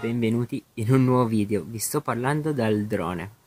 benvenuti in un nuovo video, vi sto parlando del drone.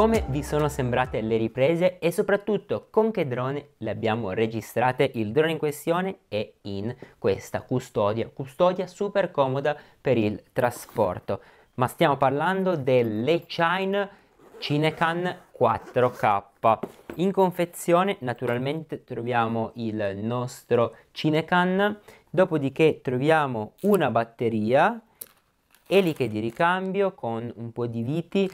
Come vi sono sembrate le riprese e soprattutto con che drone le abbiamo registrate? Il drone in questione è in questa custodia, custodia super comoda per il trasporto. Ma stiamo parlando dell'Echine Cinecan 4K. In confezione naturalmente troviamo il nostro Cinecan, dopodiché troviamo una batteria, eliche di ricambio con un po' di viti,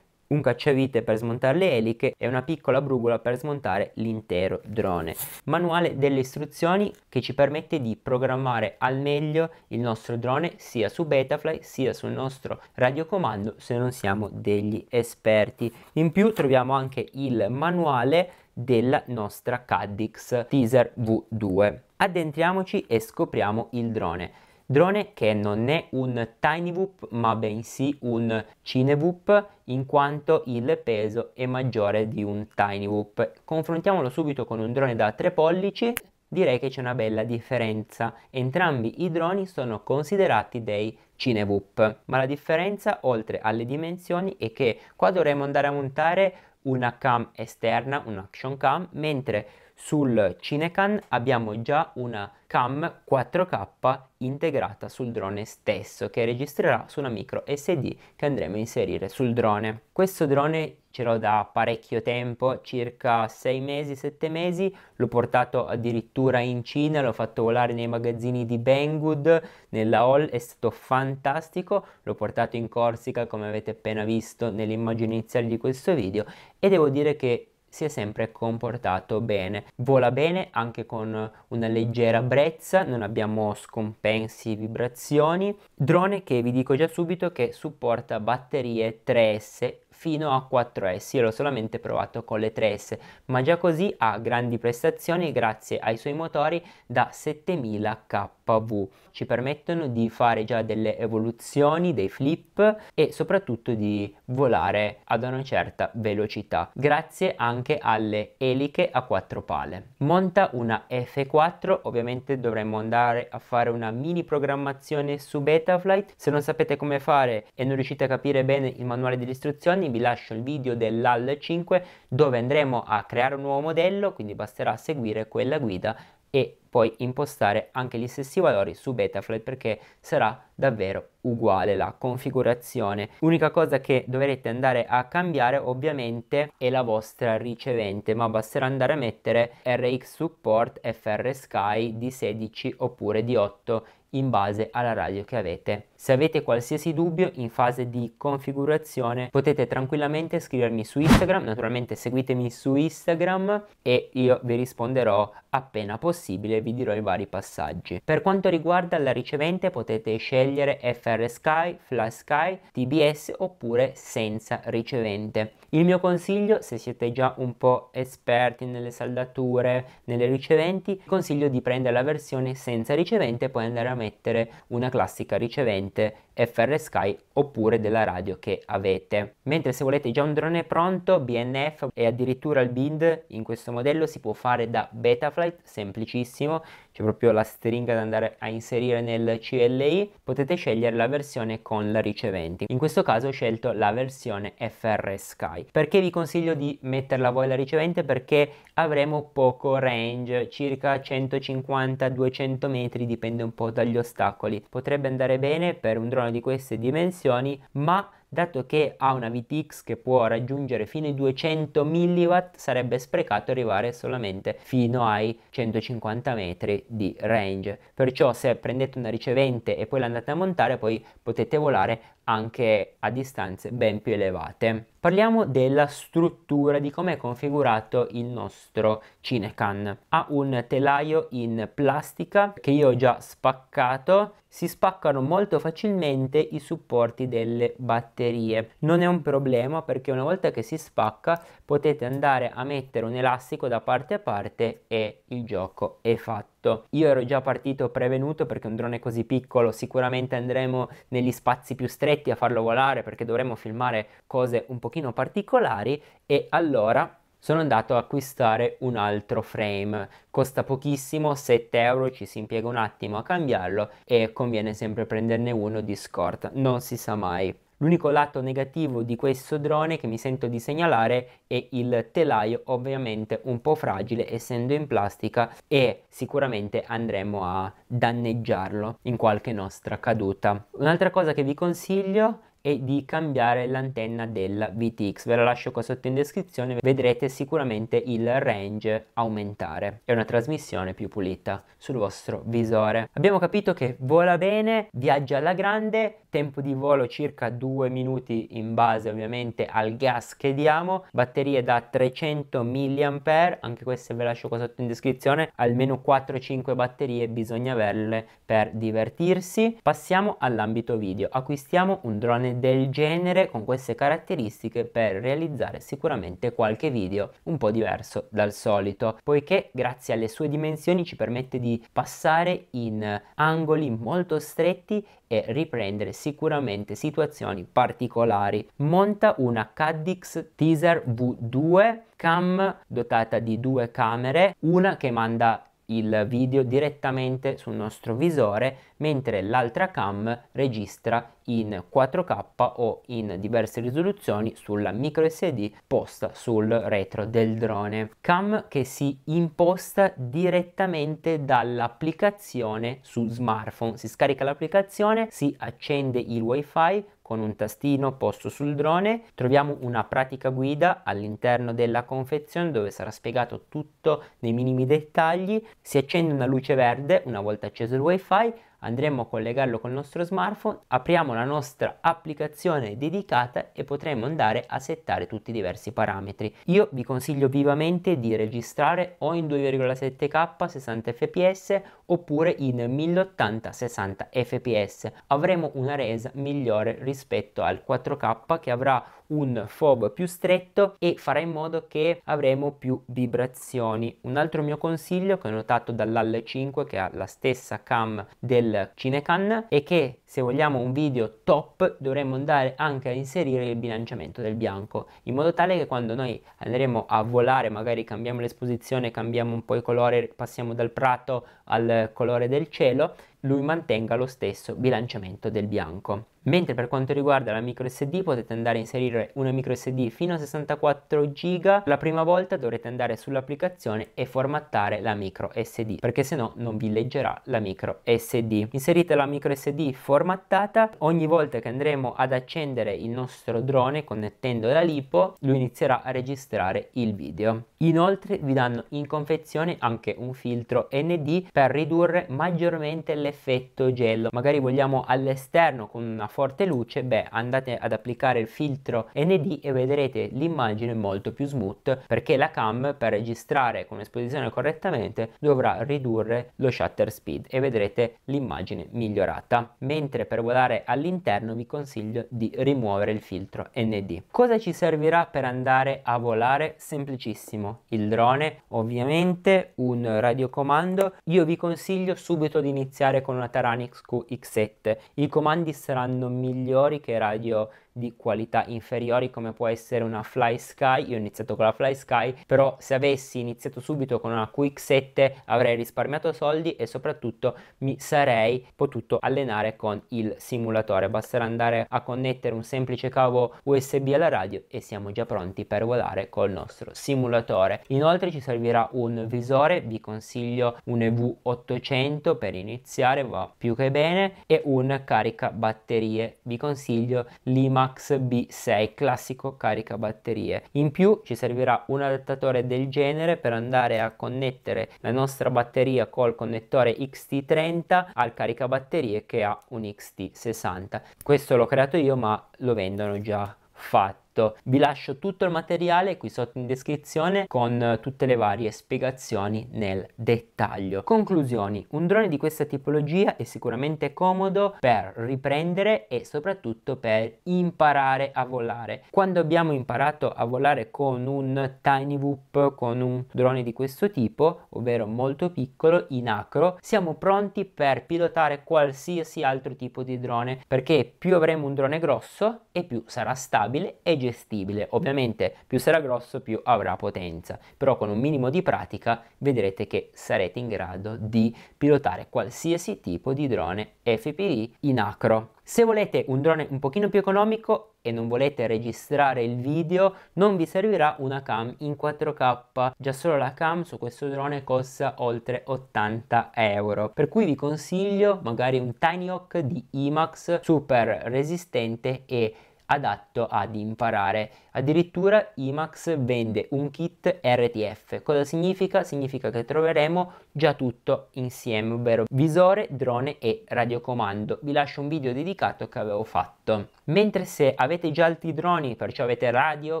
un cacciavite per smontare le eliche e una piccola brugola per smontare l'intero drone. Manuale delle istruzioni che ci permette di programmare al meglio il nostro drone sia su Betafly sia sul nostro radiocomando se non siamo degli esperti. In più troviamo anche il manuale della nostra Caddix Teaser V2. Addentriamoci e scopriamo il drone. Drone che non è un Tiny Whoop ma bensì un Cine Whoop in quanto il peso è maggiore di un Tiny Whoop. Confrontiamolo subito con un drone da 3 pollici direi che c'è una bella differenza. Entrambi i droni sono considerati dei Cine Whoop, ma la differenza oltre alle dimensioni è che qua dovremmo andare a montare una cam esterna, un action cam, mentre sul Cinecan abbiamo già una cam 4K integrata sul drone stesso che registrerà su una micro SD che andremo a inserire sul drone. Questo drone ce l'ho da parecchio tempo, circa 6 mesi, 7 mesi, l'ho portato addirittura in Cina, l'ho fatto volare nei magazzini di Banggood, nella hall, è stato fantastico, l'ho portato in Corsica come avete appena visto nell'immagine iniziale di questo video e devo dire che si è sempre comportato bene. Vola bene anche con una leggera brezza, non abbiamo scompensi, vibrazioni. Drone che vi dico già subito che supporta batterie 3S fino a 4S, io l'ho solamente provato con le 3S, ma già così ha grandi prestazioni grazie ai suoi motori da 7000K. KV. Ci permettono di fare già delle evoluzioni, dei flip e soprattutto di volare ad una certa velocità grazie anche alle eliche a quattro pale. Monta una F4, ovviamente dovremmo andare a fare una mini programmazione su Betaflight. Se non sapete come fare e non riuscite a capire bene il manuale delle istruzioni vi lascio il video dell'AL 5 dove andremo a creare un nuovo modello, quindi basterà seguire quella guida e puoi impostare anche gli stessi valori su Betaflight perché sarà davvero uguale la configurazione L'unica cosa che dovrete andare a cambiare ovviamente è la vostra ricevente ma basterà andare a mettere RX support FR Sky di 16 oppure di 8 in base alla radio che avete. Se avete qualsiasi dubbio in fase di configurazione potete tranquillamente scrivermi su Instagram, naturalmente seguitemi su Instagram e io vi risponderò appena possibile vi dirò i vari passaggi. Per quanto riguarda la ricevente potete scegliere FR VR Sky, Flash Sky, TBS oppure senza ricevente. Il mio consiglio, se siete già un po' esperti nelle saldature, nelle riceventi, consiglio di prendere la versione senza ricevente e poi andare a mettere una classica ricevente FR Sky oppure della radio che avete. Mentre se volete già un drone pronto, BNF e addirittura il bind in questo modello si può fare da Betaflight, semplicissimo, c'è proprio la stringa da andare a inserire nel CLI, potete scegliere la versione con la ricevente. In questo caso ho scelto la versione FR Sky. Perché vi consiglio di metterla voi la ricevente? Perché avremo poco range, circa 150-200 metri, dipende un po' dagli ostacoli. Potrebbe andare bene per un drone di queste dimensioni, ma dato che ha una VTX che può raggiungere fino ai 200 mW sarebbe sprecato arrivare solamente fino ai 150 metri di range perciò se prendete una ricevente e poi l'andate a montare poi potete volare anche a distanze ben più elevate Parliamo della struttura, di come è configurato il nostro Cinecan. Ha un telaio in plastica che io ho già spaccato. Si spaccano molto facilmente i supporti delle batterie batterie. Non è un problema perché una volta che si spacca potete andare a mettere un elastico da parte a parte e il gioco è fatto. Io ero già partito prevenuto perché un drone così piccolo sicuramente andremo negli spazi più stretti a farlo volare perché dovremo filmare cose un pochino particolari e allora sono andato a acquistare un altro frame. Costa pochissimo, 7 euro, ci si impiega un attimo a cambiarlo e conviene sempre prenderne uno di scorta, non si sa mai. L'unico lato negativo di questo drone che mi sento di segnalare è il telaio, ovviamente un po' fragile essendo in plastica e sicuramente andremo a danneggiarlo in qualche nostra caduta. Un'altra cosa che vi consiglio e di cambiare l'antenna della VTX. Ve la lascio qua sotto in descrizione, vedrete sicuramente il range aumentare e una trasmissione più pulita sul vostro visore. Abbiamo capito che vola bene, viaggia alla grande, tempo di volo circa 2 minuti in base ovviamente al gas che diamo, batterie da 300 mAh, anche queste ve lascio qua sotto in descrizione, almeno 4-5 batterie bisogna averle per divertirsi. Passiamo all'ambito video, acquistiamo un drone del genere con queste caratteristiche per realizzare sicuramente qualche video un po' diverso dal solito, poiché grazie alle sue dimensioni ci permette di passare in angoli molto stretti e riprendere sicuramente situazioni particolari. Monta una Caddix Teaser V2 cam dotata di due camere, una che manda il video direttamente sul nostro visore mentre l'altra cam registra in 4K o in diverse risoluzioni sulla micro SD posta sul retro del drone. Cam che si imposta direttamente dall'applicazione su smartphone. Si scarica l'applicazione, si accende il wifi con un tastino posto sul drone troviamo una pratica guida all'interno della confezione dove sarà spiegato tutto nei minimi dettagli. Si accende una luce verde una volta acceso il wifi, andremo a collegarlo col nostro smartphone, apriamo la nostra applicazione dedicata e potremo andare a settare tutti i diversi parametri. Io vi consiglio vivamente di registrare o in 2,7K 60 fps oppure in 1080-60 fps avremo una resa migliore rispetto al 4K che avrà un fob più stretto e farà in modo che avremo più vibrazioni un altro mio consiglio che ho notato dall'AL5 che ha la stessa cam del Cinecan è che se vogliamo un video top dovremmo andare anche a inserire il bilanciamento del bianco in modo tale che quando noi andremo a volare magari cambiamo l'esposizione cambiamo un po' i colori passiamo dal prato al colore del cielo, lui mantenga lo stesso bilanciamento del bianco. Mentre per quanto riguarda la micro SD potete andare a inserire una micro SD fino a 64 GB, la prima volta dovrete andare sull'applicazione e formattare la micro SD perché se no non vi leggerà la micro SD. Inserite la micro SD formattata, ogni volta che andremo ad accendere il nostro drone connettendo la LiPo lui inizierà a registrare il video. Inoltre vi danno in confezione anche un filtro ND per ridurre maggiormente l'effetto gello. Magari vogliamo all'esterno con una forte luce, beh andate ad applicare il filtro ND e vedrete l'immagine molto più smooth perché la cam per registrare con esposizione correttamente dovrà ridurre lo shutter speed e vedrete l'immagine migliorata. Mentre per volare all'interno vi consiglio di rimuovere il filtro ND. Cosa ci servirà per andare a volare? Semplicissimo, il drone, ovviamente un radiocomando. Io vi consiglio subito di iniziare con una Taranix QX7. I comandi saranno migliori che radio di qualità inferiori come può essere una Fly Sky, io ho iniziato con la Fly Sky, però se avessi iniziato subito con una Quick 7 avrei risparmiato soldi e soprattutto mi sarei potuto allenare con il simulatore, basterà andare a connettere un semplice cavo USB alla radio e siamo già pronti per volare col nostro simulatore. Inoltre ci servirà un visore, vi consiglio un EV800 per iniziare, va più che bene, e un caricabatterie, vi consiglio l'IMA Max B6 classico caricabatterie in più ci servirà un adattatore del genere per andare a connettere la nostra batteria col connettore XT30 al caricabatterie che ha un XT60 questo l'ho creato io ma lo vendono già fatto tutto. Vi lascio tutto il materiale qui sotto in descrizione con eh, tutte le varie spiegazioni nel dettaglio. Conclusioni, un drone di questa tipologia è sicuramente comodo per riprendere e soprattutto per imparare a volare. Quando abbiamo imparato a volare con un Tiny Whoop, con un drone di questo tipo, ovvero molto piccolo, in acro, siamo pronti per pilotare qualsiasi altro tipo di drone perché più avremo un drone grosso e più sarà stabile e gestibile. Ovviamente più sarà grosso più avrà potenza, però con un minimo di pratica vedrete che sarete in grado di pilotare qualsiasi tipo di drone FPV in acro. Se volete un drone un pochino più economico e non volete registrare il video non vi servirà una cam in 4K, già solo la cam su questo drone costa oltre 80 euro, per cui vi consiglio magari un Tiny Hawk di IMAX super resistente e adatto ad imparare. Addirittura IMAX vende un kit RTF. Cosa significa? Significa che troveremo già tutto insieme, ovvero visore, drone e radiocomando. Vi lascio un video dedicato che avevo fatto. Mentre se avete già altri droni, perciò avete radio,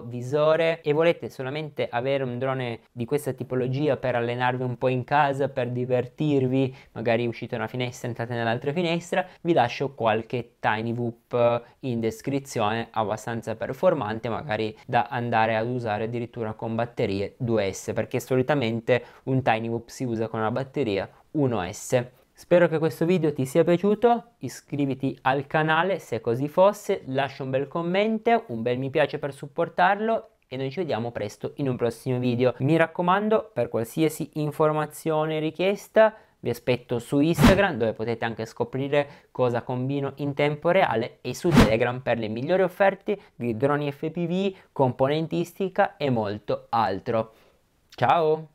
visore e volete solamente avere un drone di questa tipologia per allenarvi un po' in casa, per divertirvi, magari uscite da una finestra, entrate nell'altra finestra, vi lascio qualche tiny whoop in descrizione è abbastanza performante magari da andare ad usare addirittura con batterie 2S perché solitamente un Tiny TinyWoop si usa con una batteria 1S Spero che questo video ti sia piaciuto, iscriviti al canale se così fosse, lascia un bel commento, un bel mi piace per supportarlo e noi ci vediamo presto in un prossimo video. Mi raccomando, per qualsiasi informazione richiesta vi aspetto su Instagram dove potete anche scoprire cosa combino in tempo reale e su Telegram per le migliori offerte di droni FPV, componentistica e molto altro. Ciao!